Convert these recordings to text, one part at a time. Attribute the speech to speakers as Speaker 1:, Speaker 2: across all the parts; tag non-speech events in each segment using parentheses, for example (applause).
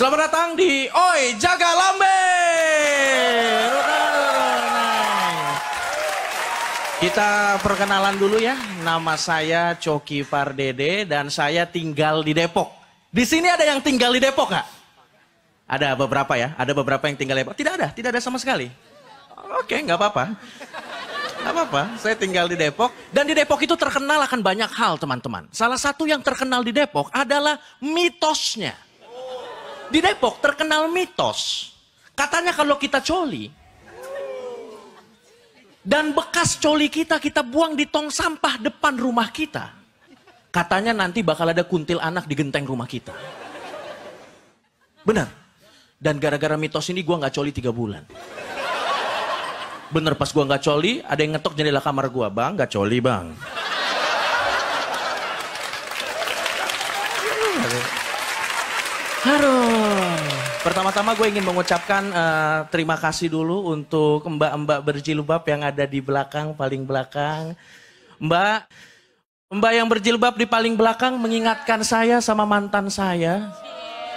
Speaker 1: Selamat datang di Oi Jaga Lambe. Kita perkenalan dulu ya. Nama saya Coki Pardede dan saya tinggal di Depok. Di sini ada yang tinggal di Depok nggak? Ada beberapa ya. Ada beberapa yang tinggal di Depok. Tidak ada, tidak ada sama sekali. Oke, nggak apa-apa. Nggak apa-apa, saya tinggal di Depok. Dan di Depok itu terkenal akan banyak hal teman-teman. Salah satu yang terkenal di Depok adalah mitosnya. Di Depok terkenal mitos. Katanya kalau kita coli. Dan bekas coli kita, kita buang di tong sampah depan rumah kita. Katanya nanti bakal ada kuntil anak di genteng rumah kita. Benar. Dan gara-gara mitos ini gue gak coli tiga bulan. Bener pas gue gak coli, ada yang ngetok jendela kamar gue. Bang, gak coli bang. Harum. Pertama-tama gue ingin mengucapkan uh, terima kasih dulu untuk mbak-mbak berjilbab yang ada di belakang, paling belakang. Mbak, mbak yang berjilbab di paling belakang mengingatkan saya sama mantan saya.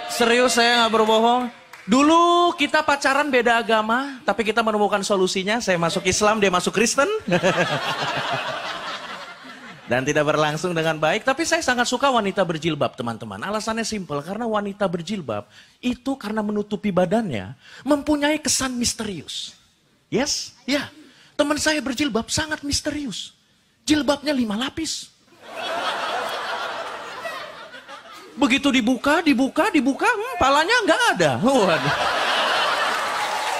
Speaker 1: Serius saya nggak berbohong. Dulu kita pacaran beda agama, tapi kita menemukan solusinya. Saya masuk Islam, dia masuk Kristen. (laughs) dan tidak berlangsung dengan baik. Tapi saya sangat suka wanita berjilbab, teman-teman. Alasannya simpel, karena wanita berjilbab itu karena menutupi badannya, mempunyai kesan misterius. Yes? Ya. Teman saya berjilbab sangat misterius. Jilbabnya lima lapis. Begitu dibuka, dibuka, dibuka, hmm, palanya nggak ada. Waduh.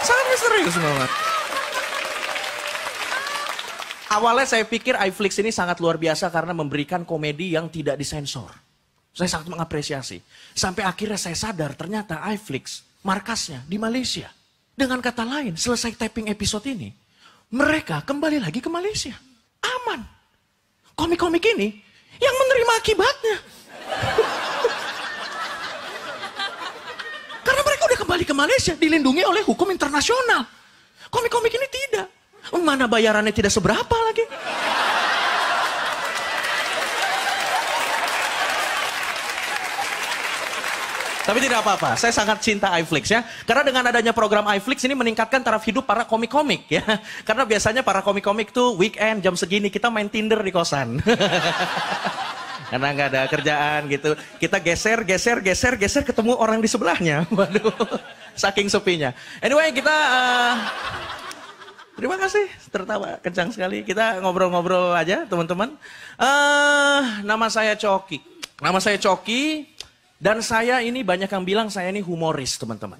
Speaker 1: Sangat misterius banget. Awalnya saya pikir iFlix ini sangat luar biasa karena memberikan komedi yang tidak disensor. Saya sangat mengapresiasi. Sampai akhirnya saya sadar ternyata iFlix markasnya di Malaysia. Dengan kata lain, selesai taping episode ini, mereka kembali lagi ke Malaysia. Aman. Komik-komik ini yang menerima akibatnya. (laughs) Karena mereka udah kembali ke Malaysia, dilindungi oleh hukum internasional. Komik-komik ini tidak. Mana bayarannya tidak seberapa lagi. Tapi tidak apa-apa, saya sangat cinta iFlix ya. Karena dengan adanya program iFlix ini meningkatkan taraf hidup para komik-komik ya. (laughs) Karena biasanya para komik-komik tuh weekend jam segini kita main Tinder di kosan. (laughs) Karena nggak ada kerjaan gitu. Kita geser, geser, geser, geser ketemu orang di sebelahnya. (laughs) Waduh, saking sepinya. Anyway, kita... Uh... Terima kasih, tertawa kencang sekali. Kita ngobrol-ngobrol aja, teman-teman. Uh, nama saya Coki. Nama saya Coki, dan saya ini banyak yang bilang saya ini humoris, teman-teman.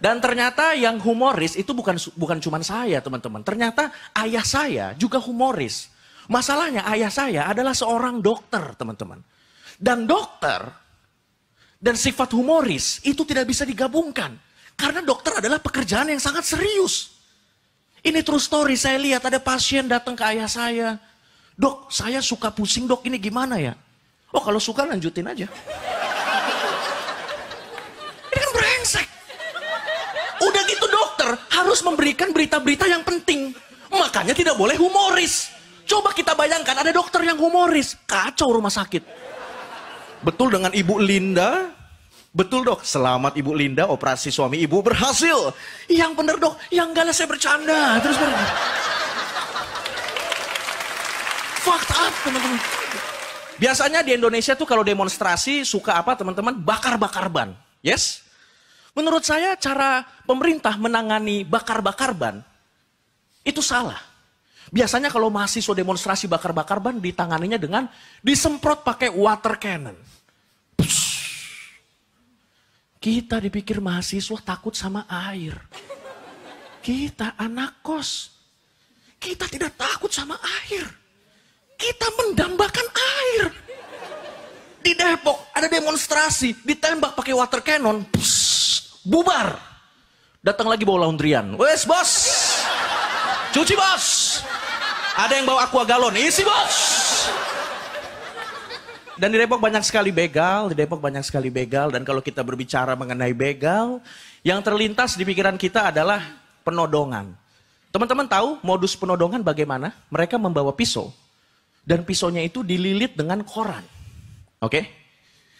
Speaker 1: Dan ternyata yang humoris itu bukan bukan cuma saya, teman-teman. Ternyata ayah saya juga humoris. Masalahnya ayah saya adalah seorang dokter, teman-teman. Dan dokter dan sifat humoris itu tidak bisa digabungkan. Karena dokter adalah pekerjaan yang sangat serius. Ini true story, saya lihat ada pasien datang ke ayah saya. Dok, saya suka pusing dok, ini gimana ya? Oh kalau suka lanjutin aja. Ini kan brengsek. Udah gitu dokter harus memberikan berita-berita yang penting. Makanya tidak boleh humoris. Coba kita bayangkan ada dokter yang humoris. Kacau rumah sakit. Betul dengan Ibu Linda, Betul dok, selamat Ibu Linda, operasi suami Ibu berhasil. Yang bener dok, yang galas saya bercanda. Terus berarti. Fucked up teman-teman. Biasanya di Indonesia tuh kalau demonstrasi suka apa teman-teman? Bakar-bakar ban. Yes? Menurut saya cara pemerintah menangani bakar-bakar ban itu salah. Biasanya kalau mahasiswa demonstrasi bakar-bakar ban ditanganinya dengan disemprot pakai water cannon. Kita dipikir mahasiswa takut sama air. Kita anak kos. Kita tidak takut sama air. Kita mendambakan air. Di Depok ada demonstrasi, ditembak pakai water cannon, Pss, bubar. Datang lagi bawa laundryan. Wes bos, cuci bos. Ada yang bawa aqua galon, isi bos. Dan di Depok banyak sekali begal, di Depok banyak sekali begal. Dan kalau kita berbicara mengenai begal, yang terlintas di pikiran kita adalah penodongan. Teman-teman tahu modus penodongan bagaimana? Mereka membawa pisau. Dan pisaunya itu dililit dengan koran. Oke?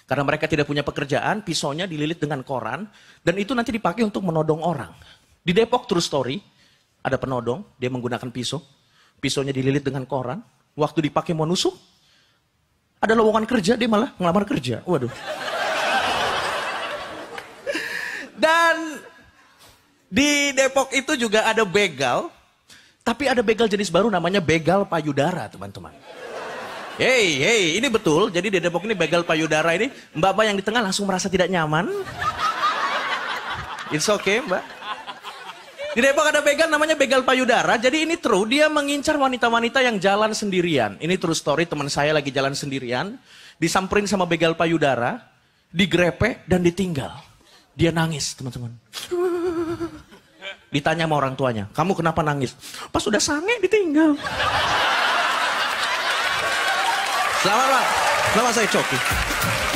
Speaker 1: Karena mereka tidak punya pekerjaan, pisaunya dililit dengan koran. Dan itu nanti dipakai untuk menodong orang. Di Depok, true story, ada penodong, dia menggunakan pisau. Pisaunya dililit dengan koran. Waktu dipakai mau nusuk, ada lowongan kerja, dia malah ngelamar kerja. Waduh. Dan di Depok itu juga ada begal. Tapi ada begal jenis baru namanya begal payudara, teman-teman. Hei, hei, ini betul. Jadi di Depok ini begal payudara ini, mbak-mbak yang di tengah langsung merasa tidak nyaman. It's okay, mbak. Di Depok ada begal namanya begal payudara. Jadi ini true, dia mengincar wanita-wanita yang jalan sendirian. Ini true story, teman saya lagi jalan sendirian. Disamperin sama begal payudara, digrepe dan ditinggal. Dia nangis, teman-teman. Ditanya sama orang tuanya, kamu kenapa nangis? Pas udah sange ditinggal. Selamat, Pak. Selamat saya Coki.